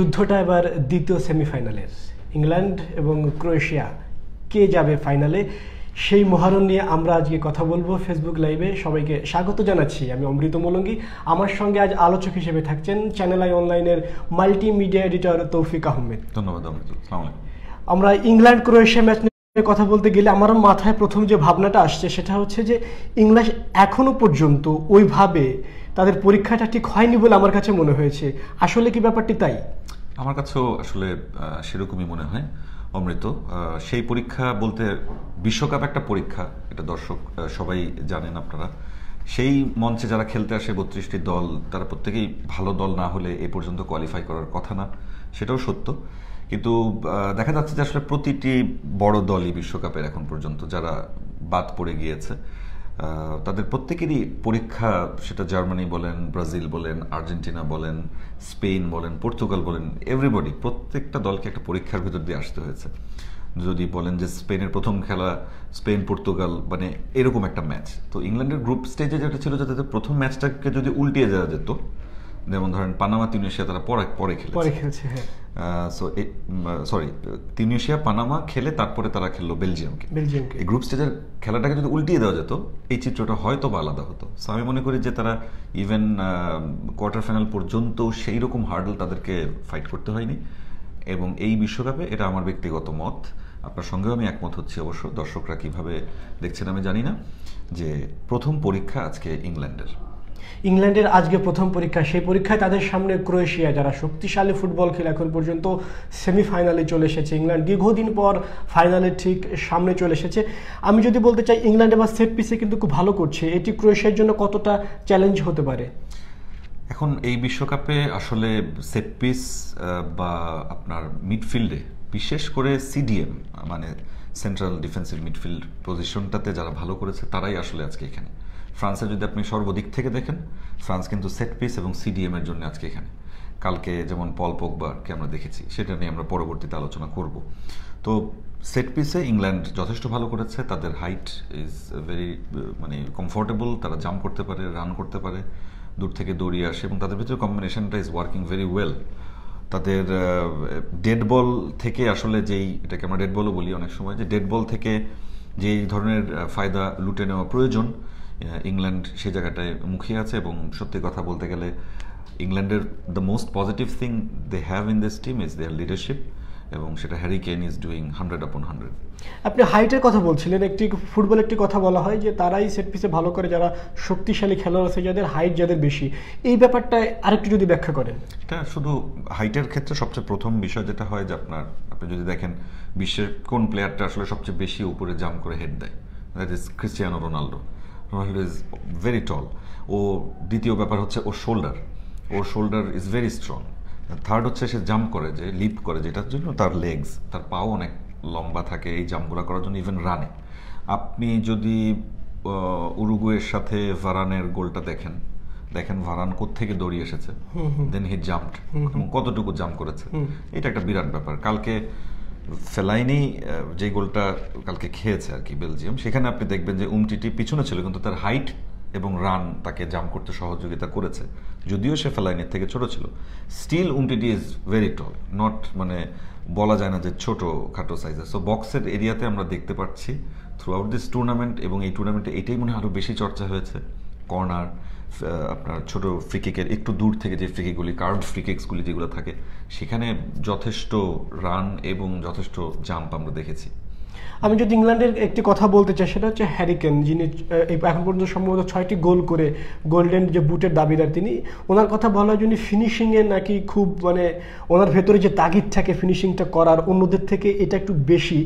যুদ্ধটা এবার দ্বিতীয় সেমিফাইনালের ইংল্যান্ড এবং ক্রোয়েশিয়া কে যাবে ফাইনালে সেই মহারণ নিয়ে আমরা আজকে কথা বলবো ফেসবুক লাইভে সবাইকে স্বাগত জানাচ্ছি আমি অমৃত মলঙ্গি আমার সঙ্গে আজ আলোচক হিসেবে থাকছেন চ্যানেল আই অনলাইনের মাল্টিমিডিয়া এডিটর তৌফিক আহমেদ ধন্যবাদ আমরা ইংল্যান্ড ক্রোয়েশিয়া ম্যাচ কথা বলতে গেলে আমার মাথায় প্রথম যে ভাবনাটা আসছে সেটা হচ্ছে যে ইংল্যান্ড এখনো পর্যন্ত ওইভাবে তাদের পরীক্ষাটা ঠিক হয়নি বলে আমার কাছে মনে হয়েছে আসলে কি ব্যাপারটি তাই আমার কাছেও আসলে সেরকমই মনে হয় অমৃত সেই পরীক্ষা বলতে বিশ্বকাপ একটা পরীক্ষা এটা দর্শক সবাই জানেন আপনারা সেই মঞ্চে যারা খেলতে আসে বত্রিশটি দল তারা প্রত্যেকেই ভালো দল না হলে এ পর্যন্ত কোয়ালিফাই করার কথা না সেটাও সত্য কিন্তু দেখা যাচ্ছে যে আসলে প্রতিটি বড় দলই বিশ্বকাপের এখন পর্যন্ত যারা বাদ পড়ে গিয়েছে তাদের প্রত্যেকেরই পরীক্ষা সেটা জার্মানি বলেন ব্রাজিল বলেন আর্জেন্টিনা বলেন স্পেন বলেন পর্তুগাল বলেন এভরিবডি প্রত্যেকটা দলকে একটা পরীক্ষার ভিতর দিয়ে আসতে হয়েছে যদি বলেন যে স্পেনের প্রথম খেলা স্পেন পর্তুগাল মানে এরকম একটা ম্যাচ তো ইংল্যান্ডের গ্রুপ স্টেজে যেটা ছিল যে প্রথম ম্যাচটাকে যদি উল্টিয়ে যাওয়া যেত যেমন ধরেন পানামা তিউনেশিয়া তারা পরে পরে খেলেছে হ্যাঁ। সো সরি তিউনিশিয়া পানামা খেলে তারপরে তারা খেললো বেলজিয়ামকে বেলজিয়ামকে এই গ্রুপ স্টেজের খেলাটাকে যদি উল্টিয়ে দেওয়া যেত এই চিত্রটা হয়তো বা আলাদা হতো সো আমি মনে করি যে তারা ইভেন কোয়ার্টার ফাইনাল পর্যন্ত সেই রকম হার্ডল তাদেরকে ফাইট করতে হয়নি এবং এই বিশ্বকাপে এটা আমার ব্যক্তিগত মত আপনার সঙ্গেও আমি একমত হচ্ছি অবশ্য দর্শকরা কিভাবে দেখছেন আমি জানি না যে প্রথম পরীক্ষা আজকে ইংল্যান্ডের ইংল্যান্ডের আজকে প্রথম পরীক্ষা সেই পরীক্ষায় তাদের সামনে ক্রোয়েশিয়া যারা শক্তিশালী ফুটবল খেলে এখন পর্যন্ত সেমিফাইনালে চলে এসেছে ইংল্যান্ড দীর্ঘদিন পর ফাইনালে ঠিক সামনে চলে এসেছে আমি যদি বলতে চাই ইংল্যান্ড এবার সেট পিসে কিন্তু খুব ভালো করছে এটি ক্রোয়েশিয়ার জন্য কতটা চ্যালেঞ্জ হতে পারে এখন এই বিশ্বকাপে আসলে সেট পিস বা আপনার মিডফিল্ডে বিশেষ করে সিডিএম মানে সেন্ট্রাল ডিফেন্সিভ মিডফিল্ড পজিশনটাতে যারা ভালো করেছে তারাই আসলে আজকে এখানে ফ্রান্সের যদি আপনি সর্বদিক থেকে দেখেন ফ্রান্স কিন্তু সেট পিস এবং সিডিএমের জন্য আজকে এখানে কালকে যেমন পল পোকবারকে আমরা দেখেছি সেটা নিয়ে আমরা পরবর্তীতে আলোচনা করব তো সেট পিসে ইংল্যান্ড যথেষ্ট ভালো করেছে তাদের হাইট ইজ ভেরি মানে কমফোর্টেবল তারা জাম্প করতে পারে রান করতে পারে দূর থেকে দৌড়িয়ে আসে এবং তাদের ভিতরে কম্বিনেশনটা ইজ ওয়ার্কিং ভেরি ওয়েল তাদের ডেড বল থেকে আসলে যেই এটাকে আমরা ডেড বলও বলি অনেক সময় যে ডেড বল থেকে যেই ধরনের ফায়দা লুটে নেওয়া প্রয়োজন ইংল্যান্ড সে জায়গাটায় মুখিয়ে আছে এবং সত্যি কথা বলতে গেলে ইংল্যান্ডের the most positive thing they have in this team is their leadership এবং সেটা Harry Kane is doing hundred upon hundred আপনি হাইটের কথা বলছিলেন একটি ফুটবল একটি কথা বলা হয় যে তারাই সেট পিসে ভালো করে যারা শক্তিশালী খেলোয়াড় আছে যাদের হাইট যাদের বেশি এই ব্যাপারটা আরেকটু যদি ব্যাখ্যা করেন এটা শুধু হাইটের ক্ষেত্রে সবচেয়ে প্রথম বিষয় যেটা হয় যে আপনার আপনি যদি দেখেন বিশ্বের কোন প্লেয়ারটা আসলে সবচেয়ে বেশি উপরে জাম্প করে হেড দেয় that is Cristiano Ronaldo he very tall ও দ্বিতীয় ব্যাপার হচ্ছে ওর শোল্ডার ওর shoulder is very strong third হচ্ছে সে জাম্প করে যে লিপ করে যেটার জন্য তার লেগস তার পাও অনেক লম্বা থাকে এই জাম্পগুলো করার জন্য ইভেন রানে আপনি যদি উরুগুয়ের সাথে ভারানের গোলটা দেখেন দেখেন ভারান থেকে দৌড়িয়ে এসেছে দেন হি জাম্পড এবং কতটুকু জাম্প করেছে এটা একটা বিরাট ব্যাপার কালকে ফেলাইনি যে গোলটা কালকে খেয়েছে আর কি বেলজিয়াম সেখানে আপনি দেখবেন যে উমটিটি পিছনে ছিল কিন্তু তার হাইট এবং রান তাকে জাম করতে সহযোগিতা করেছে যদিও সে ফেলাইনের থেকে ছোট ছিল still Umtiti is very tall not মানে বলা যায় না যে ছোট খাটো সাইজের সো বক্সের এরিয়াতে আমরা দেখতে পাচ্ছি থ্রু আউট দিস টুর্নামেন্ট এবং এই টুর্নামেন্টে এটাই মনে হয় আরও বেশি চর্চা হয়েছে কর্নার আপনার ছোট ফ্রিকিকের একটু দূর থেকে যে ফ্রিকিকগুলি কার্ড ফ্রিকিক্সগুলি যেগুলো থাকে সেখানে যথেষ্ট রান এবং যথেষ্ট জাম্প আমরা দেখেছি আমি যদি ইংল্যান্ডের একটি কথা বলতে চাই সেটা হচ্ছে হ্যারিকেন যিনি এখন পর্যন্ত সম্ভবত ছয়টি গোল করে গোল্ডেন যে বুটের দাবিদার তিনি ওনার কথা বলা যিনি ফিনিশিংয়ে নাকি খুব মানে ওনার ভেতরে যে তাগিদ থাকে ফিনিশিংটা করার অন্যদের থেকে এটা একটু বেশি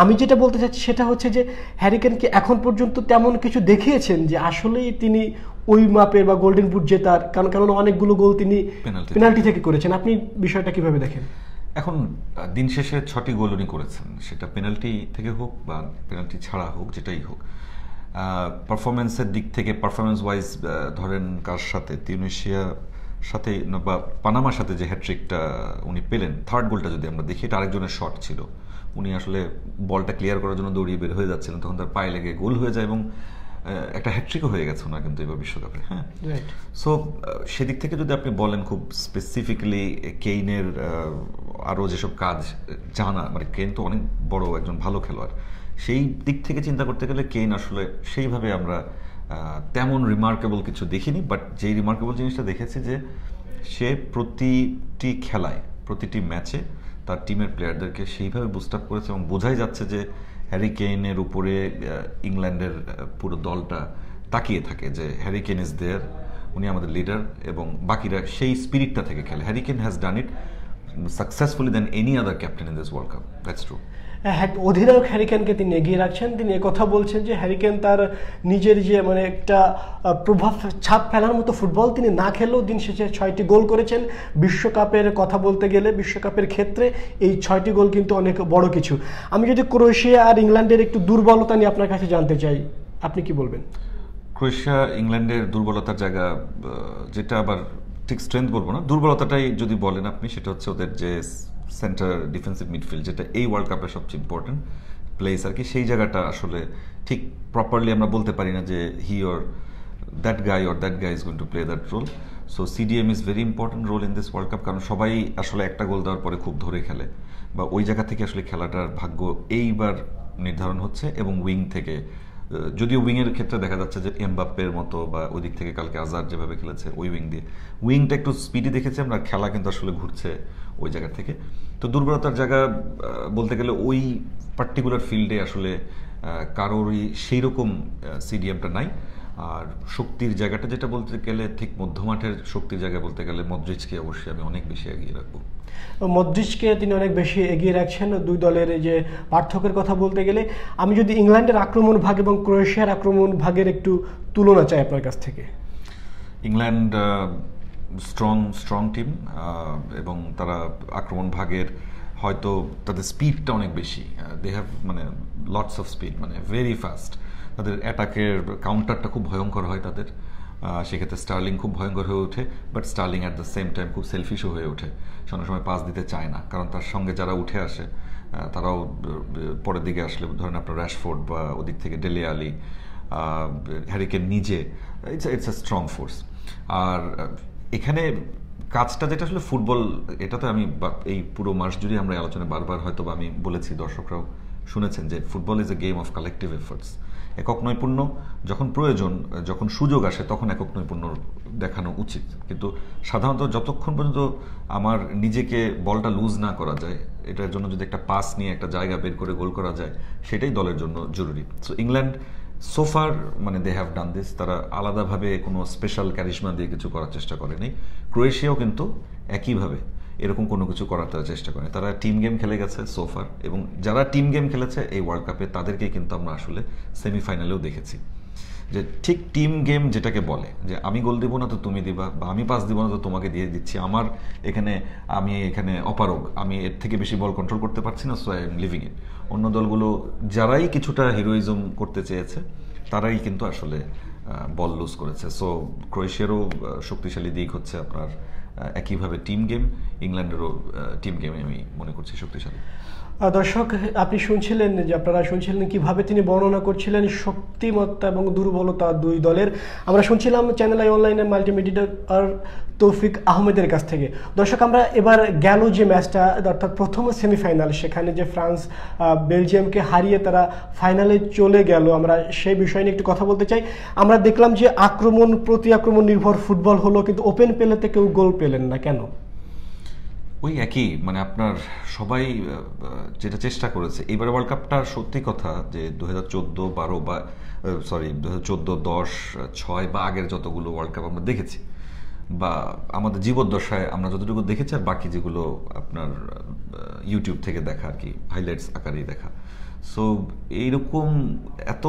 আমি যেটা বলতে চাচ্ছি সেটা হচ্ছে যে হ্যারিকেনকে এখন পর্যন্ত তেমন কিছু দেখিয়েছেন যে আসলেই তিনি ওই মাপের বা গোল্ডেন বুট জেতার কারণ কেননা অনেকগুলো গোল তিনি পেনাল্টি থেকে করেছেন আপনি বিষয়টা কিভাবে দেখেন এখন দিন শেষে ছটি গোল উনি করেছেন সেটা পেনাল্টি থেকে হোক বা পেনাল্টি ছাড়া হোক যেটাই হোক পারফরমেন্সের দিক থেকে পারফরমেন্স ওয়াইজ ধরেন কার সাথে তিউনেশিয়া সাথে বা পানামার সাথে যে হ্যাট্রিকটা উনি পেলেন থার্ড গোলটা যদি আমরা দেখি এটা আরেকজনের শট ছিল উনি আসলে বলটা ক্লিয়ার করার জন্য দৌড়িয়ে বের হয়ে যাচ্ছিলেন তখন তার পায়ে লেগে গোল হয়ে যায় এবং একটা হ্যাট্রিকও হয়ে গেছে ওনার কিন্তু এবার বিশ্বকাপে হ্যাঁ সো সেদিক থেকে যদি আপনি বলেন খুব স্পেসিফিক্যালি কেইনের আরও যেসব কাজ জানা মানে কেন তো অনেক বড় একজন ভালো খেলোয়াড় সেই দিক থেকে চিন্তা করতে গেলে কেন আসলে সেইভাবে আমরা তেমন রিমার্কেবল কিছু দেখিনি বাট যেই রিমার্কেবল জিনিসটা দেখেছি যে সে প্রতিটি খেলায় প্রতিটি ম্যাচে তার টিমের প্লেয়ারদেরকে সেইভাবে বুস্ট আপ করেছে এবং বোঝাই যাচ্ছে যে হ্যারি কেইনের উপরে ইংল্যান্ডের পুরো দলটা তাকিয়ে থাকে যে হ্যারি কেন ইজ দেয়ার উনি আমাদের লিডার এবং বাকিরা সেই স্পিরিটটা থেকে খেলে Harry Kane has done it successfully than any other captain in this World Cup. That's true. Uh, অধিনায়ক হ্যারিকেনকে তিনি এগিয়ে রাখছেন তিনি কথা বলছেন যে হ্যারিকেন তার নিজের যে মানে একটা প্রভাব ছাপ ফেলার মতো ফুটবল তিনি না খেলেও দিন শেষে ছয়টি গোল করেছেন বিশ্বকাপের কথা বলতে গেলে বিশ্বকাপের ক্ষেত্রে এই ছয়টি গোল কিন্তু অনেক বড় কিছু আমি যদি ক্রোয়েশিয়া আর ইংল্যান্ডের একটু দুর্বলতা নিয়ে আপনার কাছে জানতে চাই আপনি কি বলবেন ক্রোয়েশিয়া ইংল্যান্ডের দুর্বলতার জায়গা যেটা আবার ঠিক স্ট্রেংথ বলবো না দুর্বলতাটাই যদি বলেন আপনি সেটা হচ্ছে ওদের যে সেন্টার ডিফেন্সিভ মিডফিল্ড যেটা এই ওয়ার্ল্ড কাপের সবচেয়ে ইম্পর্টেন্ট প্লেস আর কি সেই জায়গাটা আসলে ঠিক প্রপারলি আমরা বলতে পারি না যে হি ওর that guy or that guy is going to play that role so CDM is very important role in this World Cup কারণ সবাই আসলে একটা গোল দেওয়ার পরে খুব ধরে খেলে বা ওই জায়গা থেকে আসলে খেলাটার ভাগ্য এইবার নির্ধারণ হচ্ছে এবং উইং থেকে যদিও উইংয়ের ক্ষেত্রে দেখা যাচ্ছে যে এমবাপ্পের মতো বা ওই দিক থেকে কালকে আজার যেভাবে খেলেছে ওই উইং দিয়ে উইংটা একটু স্পিডি দেখেছি আমরা খেলা কিন্তু আসলে ঘুরছে ওই জায়গা থেকে তো দুর্বলতার জায়গা বলতে গেলে ওই পার্টিকুলার ফিল্ডে আসলে কারোরই সেই রকম সিডিএমটা নাই আর শক্তির জায়গাটা যেটা বলতে গেলে ঠিক মধ্যমাঠের শক্তির জায়গা বলতে গেলে মদ্রিজকে অবশ্যই আমি অনেক বেশি এগিয়ে রাখবো মদ্রিজকে তিনি অনেক বেশি এগিয়ে রাখছেন দুই দলের যে পার্থক্যের কথা বলতে গেলে আমি যদি ইংল্যান্ডের আক্রমণ ভাগ এবং ক্রোয়েশিয়ার আক্রমণ ভাগের একটু তুলনা চাই আপনার কাছ থেকে ইংল্যান্ড স্ট্রং স্ট্রং টিম এবং তারা আক্রমণ ভাগের হয়তো তাদের স্পিডটা অনেক বেশি দে হ্যাভ মানে লটস অফ স্পিড মানে ভেরি ফাস্ট তাদের অ্যাটাকের কাউন্টারটা খুব ভয়ঙ্কর হয় তাদের সেক্ষেত্রে স্টার্লিং খুব ভয়ঙ্কর হয়ে ওঠে but Sterling at the same time খুব সেলফিশও হয়ে ওঠে সঙ্গে সময় পাস দিতে চায় না কারণ তার সঙ্গে যারা উঠে আসে তারাও পরের দিকে আসলে ধরেন আপনার র্যাশফোর্ড বা ওদিক থেকে ডেলি আলি হ্যারিকেন নিজে it's it's a strong force আর এখানে কাজটা যেটা আসলে ফুটবল এটা তো আমি এই পুরো মাস জুড়ে আমরা আলোচনা বারবার হয়তো আমি বলেছি দর্শকরাও শুনেছেন যে football is a game of collective efforts একক নৈপুণ্য যখন প্রয়োজন যখন সুযোগ আসে তখন একক নৈপুণ্য দেখানো উচিত কিন্তু সাধারণত যতক্ষণ পর্যন্ত আমার নিজেকে বলটা লুজ না করা যায় এটার জন্য যদি একটা পাস নিয়ে একটা জায়গা বের করে গোল করা যায় সেটাই দলের জন্য জরুরি সো ইংল্যান্ড সোফার মানে দে হ্যাভ ডান দিস তারা আলাদাভাবে কোনো স্পেশাল ক্যারিশমা দিয়ে কিছু করার চেষ্টা করেনি ক্রোয়েশিয়াও কিন্তু একইভাবে এরকম কোনো কিছু করার তারা চেষ্টা করে তারা টিম গেম খেলে গেছে সোফার এবং যারা টিম গেম খেলেছে এই ওয়ার্ল্ড কাপে তাদেরকেই কিন্তু আমরা আসলে সেমিফাইনালেও দেখেছি যে ঠিক টিম গেম যেটাকে বলে যে আমি গোল দিব না তো তুমি দিবা বা আমি পাস দিব না তো তোমাকে দিয়ে দিচ্ছি আমার এখানে আমি এখানে অপারক আমি এর থেকে বেশি বল কন্ট্রোল করতে পারছি না so I am leaving it অন্য দলগুলো যারাই কিছুটা হিরোইজম করতে চেয়েছে তারাই কিন্তু আসলে বল লুজ করেছে সো ক্রোয়েশিয়ারও শক্তিশালী দিক হচ্ছে আপনার একইভাবে টিম গেম ইংল্যান্ডেরও টিম গেমে আমি মনে করছি শক্তিশালী দর্শক আপনি শুনছিলেন যে আপনারা শুনছিলেন কিভাবে তিনি বর্ণনা করছিলেন শক্তিমত্তা এবং দুর্বলতা দুই দলের আমরা শুনছিলাম চ্যানেল আই অনলাইনে মাল্টিমিডিয়ার তৌফিক আহমেদের কাছ থেকে দর্শক আমরা এবার গেল যে ম্যাচটা অর্থাৎ প্রথম সেমিফাইনাল সেখানে যে ফ্রান্স বেলজিয়ামকে হারিয়ে তারা ফাইনালে চলে গেল আমরা সেই বিষয় নিয়ে একটু কথা বলতে চাই আমরা দেখলাম যে আক্রমণ প্রতি আক্রমণ নির্ভর ফুটবল হলো কিন্তু ওপেন পেলেতে কেউ গোল পেল পেলেন না কেন ওই একই মানে আপনার সবাই যেটা চেষ্টা করেছে এবারে ওয়ার্ল্ড কাপটা সত্যি কথা যে দু হাজার চোদ্দো বারো বা সরি দু হাজার চোদ্দো দশ ছয় বা আগের যতগুলো ওয়ার্ল্ড কাপ আমরা দেখেছি বা আমাদের জীবদ্দশায় আমরা যতটুকু দেখেছি আর বাকি যেগুলো আপনার ইউটিউব থেকে দেখা আর কি হাইলাইটস আকারেই দেখা সো এইরকম এত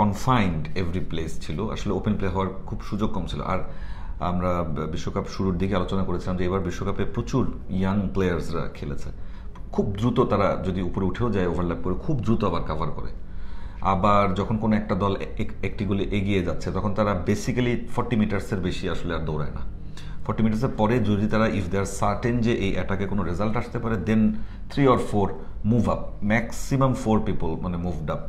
কনফাইন্ড এভরি প্লেস ছিল আসলে ওপেন প্লে হওয়ার খুব সুযোগ কম ছিল আর আমরা বিশ্বকাপ শুরুর দিকে আলোচনা করেছিলাম যে এবার বিশ্বকাপে প্রচুর ইয়াং প্লেয়ার্সরা খেলেছে খুব দ্রুত তারা যদি উপরে উঠেও যায় ওভারল্যাপ করে খুব দ্রুত আবার কাভার করে আবার যখন কোনো একটা দল একটি গোলে এগিয়ে যাচ্ছে তখন তারা বেসিক্যালি ফর্টি মিটার্সের বেশি আসলে আর দৌড়ায় না ফর্টি মিটার্সের পরে যদি তারা ইফ দে আর সার্টেন যে এই অ্যাটাকে কোনো রেজাল্ট আসতে পারে then three or four move up maximum four people মানে মুভড আপ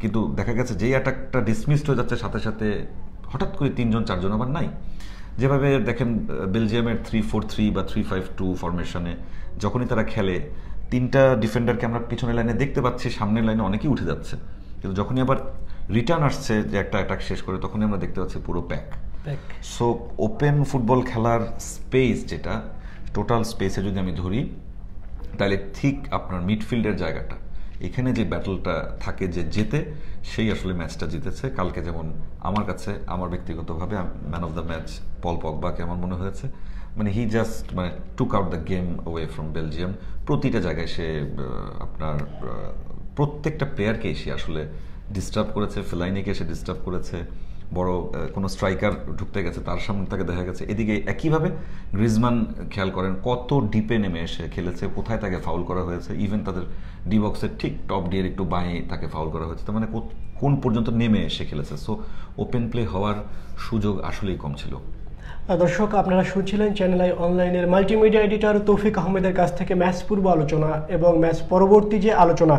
কিন্তু দেখা গেছে যেই অ্যাটাকটা ডিসমিসড হয়ে যাচ্ছে সাথে সাথে হঠাৎ করে তিনজন চারজন আবার নাই যেভাবে দেখেন বেলজিয়ামের থ্রি ফোর থ্রি বা থ্রি ফাইভ টু ফরমেশনে যখনই তারা খেলে তিনটা ডিফেন্ডারকে আমরা পিছনের লাইনে দেখতে পাচ্ছি সামনের লাইনে অনেকেই উঠে যাচ্ছে কিন্তু যখনই আবার রিটার্ন আসছে যে একটা অ্যাটাক শেষ করে তখনই আমরা দেখতে পাচ্ছি পুরো প্যাক সো ওপেন ফুটবল খেলার স্পেস যেটা টোটাল স্পেসে যদি আমি ধরি তাহলে ঠিক আপনার মিডফিল্ডের জায়গাটা এখানে যে ব্যাটলটা থাকে যে জেতে সেই আসলে ম্যাচটা জিতেছে কালকে যেমন আমার কাছে আমার ব্যক্তিগতভাবে man of the match Paul পকবাকে আমার মনে হয়েছে মানে হি জাস্ট মানে took out the game away from Belgium প্রতিটা জায়গায় সে আপনার প্রত্যেকটা প্লেয়ারকেই সে আসলে ডিস্টার্ব করেছে ফেলাইনিকে সে ডিস্টার্ব করেছে বড় কোনো স্ট্রাইকার ঢুকতে গেছে তার সামনে তাকে দেখা গেছে এদিকে একইভাবে গ্রিজমান খেয়াল করেন কত ডিপে নেমে এসে খেলেছে কোথায় তাকে ফাউল করা হয়েছে ইভেন তাদের ডিবক্সের ঠিক টপ ডিয়ের একটু বাঁয়ে তাকে ফাউল করা হয়েছে তার মানে কোন পর্যন্ত নেমে এসে খেলেছে সো ওপেন প্লে হওয়ার সুযোগ আসলেই কম ছিল দর্শক আপনারা শুনছিলেন চ্যানেল আই অনলাইনের মাল্টিমিডিয়া এডিটর তৌফিক আহমেদের কাছ থেকে ম্যাচ পূর্ব আলোচনা এবং ম্যাচ পরবর্তী যে আলোচনা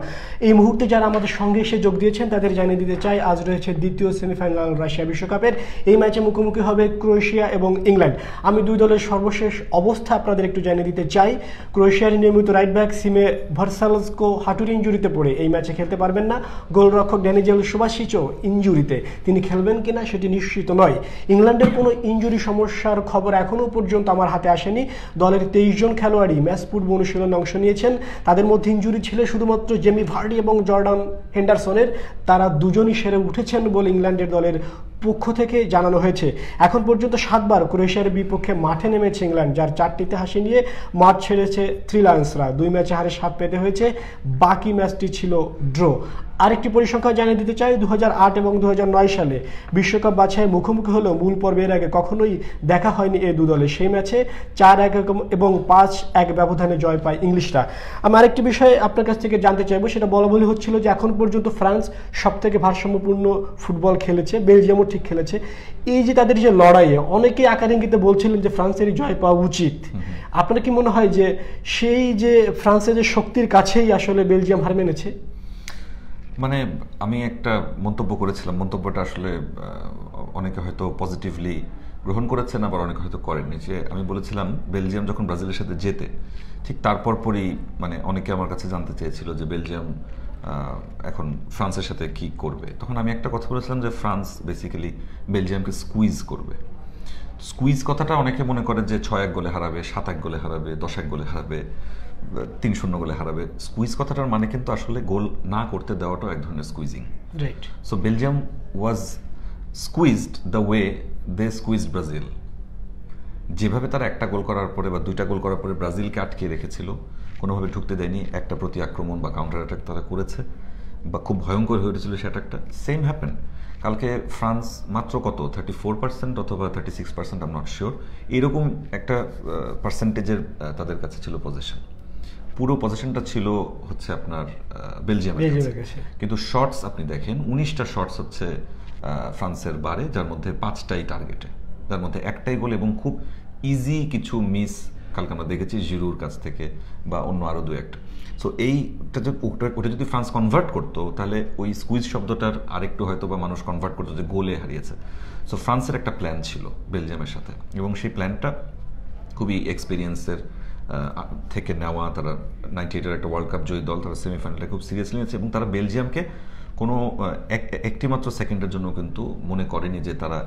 এই মুহূর্তে যারা আমাদের সঙ্গে এসে যোগ দিয়েছেন তাদের জানিয়ে দিতে চাই আজ রয়েছে দ্বিতীয় সেমিফাইনাল রাশিয়া বিশ্বকাপের এই ম্যাচে মুখোমুখি হবে ক্রোয়েশিয়া এবং ইংল্যান্ড আমি দুই দলের সর্বশেষ অবস্থা আপনাদের একটু জানিয়ে দিতে চাই ক্রোয়েশিয়ার নিয়মিত রাইট ব্যাক সিমে ভার্সালসকো হাটুর ইঞ্জুরিতে পড়ে এই ম্যাচে খেলতে পারবেন না গোলরক্ষক ড্যানিজেল সুভাষিচও ইঞ্জুরিতে তিনি খেলবেন কিনা সেটি নিশ্চিত নয় ইংল্যান্ডের কোনো ইঞ্জুরি সমস্যা সমস্যার খবর এখনও পর্যন্ত আমার হাতে আসেনি দলের তেইশ জন খেলোয়াড়ই ম্যাচ পূর্ব অনুশীলনে অংশ নিয়েছেন তাদের মধ্যে ইঞ্জুরি ছিল শুধুমাত্র জেমি ভার্ডি এবং জর্ডান হেন্ডারসনের তারা দুজনই সেরে উঠেছেন বলে ইংল্যান্ডের দলের পক্ষ থেকে জানানো হয়েছে এখন পর্যন্ত সাতবার ক্রোয়েশিয়ার বিপক্ষে মাঠে নেমেছে ইংল্যান্ড যার চারটিতে হাসি নিয়ে মাঠ ছেড়েছে থ্রি দুই ম্যাচে হারে সাত পেতে হয়েছে বাকি ম্যাচটি ছিল ড্র আরেকটি পরিসংখ্যা জানিয়ে দিতে চাই দু এবং দু সালে বিশ্বকাপ বাছাই মুখোমুখি হলেও মূল পর্বের আগে কখনোই দেখা হয়নি এই দু দলে সেই ম্যাচে চার এক এবং পাঁচ এক ব্যবধানে জয় পায় ইংলিশরা আমি আরেকটি বিষয়ে আপনার কাছ থেকে জানতে চাইবো সেটা বলা বলি হচ্ছিল যে এখন পর্যন্ত ফ্রান্স সবথেকে ভারসাম্যপূর্ণ ফুটবল খেলেছে বেলজিয়ামও ঠিক খেলেছে এই যে তাদের যে লড়াই অনেকেই আকারেঙ্গিতে বলছিলেন যে ফ্রান্সের জয় পাওয়া উচিত আপনার কি মনে হয় যে সেই যে ফ্রান্সের যে শক্তির কাছেই আসলে বেলজিয়াম হার মেনেছে মানে আমি একটা মন্তব্য করেছিলাম মন্তব্যটা আসলে অনেকে হয়তো পজিটিভলি গ্রহণ করেছেন আবার অনেকে হয়তো করেননি যে আমি বলেছিলাম বেলজিয়াম যখন ব্রাজিলের সাথে জেতে ঠিক তারপর পরই মানে অনেকে আমার কাছে জানতে চেয়েছিল যে বেলজিয়াম এখন ফ্রান্সের সাথে কি করবে তখন আমি একটা কথা বলেছিলাম যে ফ্রান্স বেসিক্যালি বেলজিয়ামকে স্কুইজ করবে স্কুইজ কথাটা অনেকে মনে করে যে ছয় এক গোলে হারাবে সাত এক গোলে হারাবে দশ এক গোলে হারাবে তিন শূন্য গোলে হারাবে স্কুইজ কথাটার মানে কিন্তু আসলে গোল না করতে দেওয়াটাও এক ধরনের squeezing right so Belgium was squeezed the way they squeeze Brazil যেভাবে তারা একটা গোল করার পরে বা দুইটা গোল করার পরে ব্রাজিলকে আটকে রেখেছিল কোনোভাবে ঢুকতে দেয়নি একটা প্রতি আক্রমণ বা কাউন্টার অ্যাটাক তারা করেছে বা খুব ভয়ঙ্কর হয়ে উঠেছিল সে অ্যাটাকটা সেম হ্যাপেন কালকে ফ্রান্স মাত্র কত থার্টি ফোর পার্সেন্ট অথবা thirty six percent um not sure এরকম একটা পার্সেন্টেজের তাদের কাছে ছিল পজিশন পুরো পজিশনটা ছিল হচ্ছে আপনার বেলজিয়াম কিন্তু শর্টস আপনি দেখেন উনিশটা শর্টস হচ্ছে ফ্রান্সের বারে যার মধ্যে পাঁচটাই টার্গেটে যার মধ্যে একটাই গোল এবং খুব ইজি কিছু মিস কালকে আমরা দেখেছি জিরুর কাছ থেকে বা অন্য আরও দু একটা সো এইটা ওটা যদি ফ্রান্স কনভার্ট করতো তাহলে ওই স্কুইজ শব্দটার আরেকটু হয়তো বা মানুষ কনভার্ট করতো যে গোলে হারিয়েছে সো ফ্রান্সের একটা প্ল্যান ছিল বেলজিয়ামের সাথে এবং সেই প্ল্যানটা খুবই এক্সপিরিয়েন্সের থেকে নেওয়া তারা নাইনটি এইটের একটা ওয়ার্ল্ড কাপ জয়ী দল তারা সেমিফাইনালে খুব সিরিয়াসলি নিয়েছে এবং তারা বেলজিয়ামকে কোনো একটিমাত্র সেকেন্ডের জন্য কিন্তু মনে করেনি যে তারা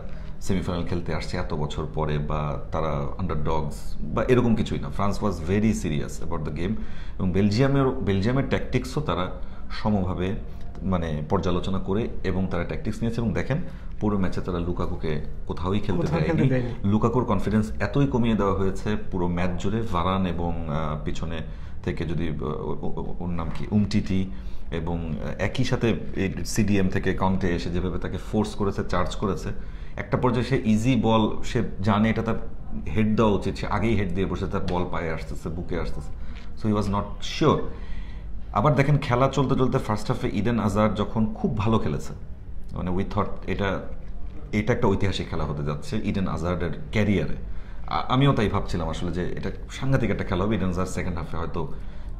সেমিফাইনাল খেলতে আসছে এত বছর পরে বা তারা আন্ডার ডগস বা এরকম কিছুই না France was very serious about the game এবং বেলজিয়ামের বেলজিয়ামের ট্যাকটিক্সও তারা সমভাবে মানে পর্যালোচনা করে এবং তারা ট্যাকটিক্স নিয়েছে এবং দেখেন পুরো ম্যাচে তারা লুকাকুকে কোথাওই খেলতে দেয়নি লুকাকুর কনফিডেন্স এতই কমিয়ে দেওয়া হয়েছে পুরো ম্যাচ জুড়ে ভারান এবং পিছনে থেকে যদি ওর নাম কি উমটিটি এবং একই সাথে সিডিএম থেকে কাউন্টে এসে যেভাবে তাকে ফোর্স করেছে চার্জ করেছে একটা পর্যায়ে সে ইজি বল সে জানে এটা তার হেড দেওয়া উচিত সে আগেই হেড দিয়ে বসে তার বল পায়ে আসতেছে বুকে আসতেছে so he was not sure আবার দেখেন খেলা চলতে চলতে ফার্স্ট হাফে ইডেন আজার যখন খুব ভালো খেলেছে মানে উই থট এটা এটা একটা ঐতিহাসিক খেলা হতে যাচ্ছে ইডেন আজার্ডের ক্যারিয়ারে আমিও তাই ভাবছিলাম আসলে যে এটা সাংঘাতিক একটা খেলা হবে ইডেন আজার সেকেন্ড হাফে হয়তো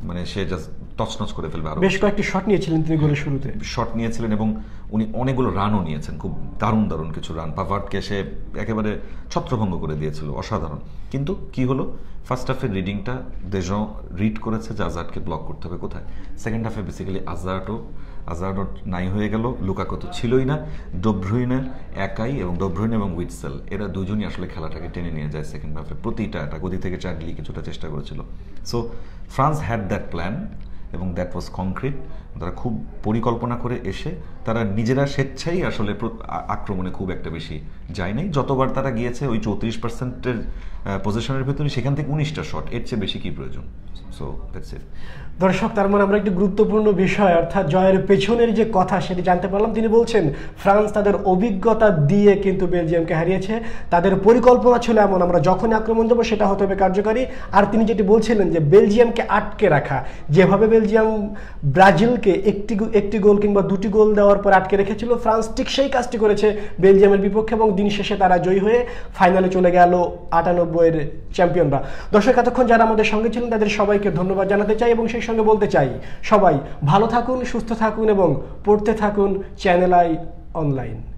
মানে সে জাস্ট টচনচ করে ফেলবে আরো বেশ কয়েকটি শট নিয়েছিলেন তিনি গোলের শুরুতে শট নিয়েছিলেন এবং উনি অনেকগুলো রানও নিয়েছেন খুব দারুণ দারুণ কিছু রান পাভার্টকে সে একেবারে ছত্রভঙ্গ করে দিয়েছিল অসাধারণ কিন্তু কি হলো ফার্স্ট হাফের রিডিংটা দেজন রিড করেছে যে আজাদকে ব্লক করতে হবে কোথায় সেকেন্ড হাফে বেসিক্যালি আজাদও আজারডট নাই হয়ে গেল লুকা তো ছিলই না ডোব্রুইনের একাই এবং ডোব্রুইন এবং উইটসেল এরা দুজনই আসলে খেলাটাকে টেনে নিয়ে যায় সেকেন্ড হাফে প্রতিটা একটা গতি থেকে চাগলি কিছুটা চেষ্টা করেছিল so France had that plan এবং দ্যাট ওয়াজ কংক্রিট তারা খুব পরিকল্পনা করে এসে তারা নিজেরা স্বেচ্ছাই আসলে আক্রমণে খুব একটা বেশি যায় নাই যতবার তারা গিয়েছে ওই চৌত্রিশ পার্সেন্টের পজিশনের ভেতরে সেখান থেকে উনিশটা শট এর চেয়ে বেশি কি প্রয়োজন সো দ্যাটস ইট দর্শক তার মানে আমরা একটি গুরুত্বপূর্ণ বিষয় অর্থাৎ জয়ের পেছনের যে কথা সেটি জানতে পারলাম তিনি বলছেন ফ্রান্স তাদের অভিজ্ঞতা দিয়ে কিন্তু বেলজিয়ামকে হারিয়েছে তাদের পরিকল্পনা ছিল এমন আমরা যখন আক্রমণ দেবো সেটা হতে হবে কার্যকারী আর তিনি যেটি বলছিলেন যে বেলজিয়ামকে আটকে রাখা যেভাবে বেলজিয়াম ব্রাজিলকে বেলজিয়ামকে একটি একটি গোল কিংবা দুটি গোল দেওয়ার পর আটকে রেখেছিল ফ্রান্স ঠিক সেই কাজটি করেছে বেলজিয়ামের বিপক্ষে এবং দিন শেষে তারা জয়ী হয়ে ফাইনালে চলে গেল আটানব্বইয়ের চ্যাম্পিয়নরা দর্শক এতক্ষণ যারা আমাদের সঙ্গে ছিলেন তাদের সবাইকে ধন্যবাদ জানাতে চাই এবং সেই সঙ্গে বলতে চাই সবাই ভালো থাকুন সুস্থ থাকুন এবং পড়তে থাকুন চ্যানেল আই অনলাইন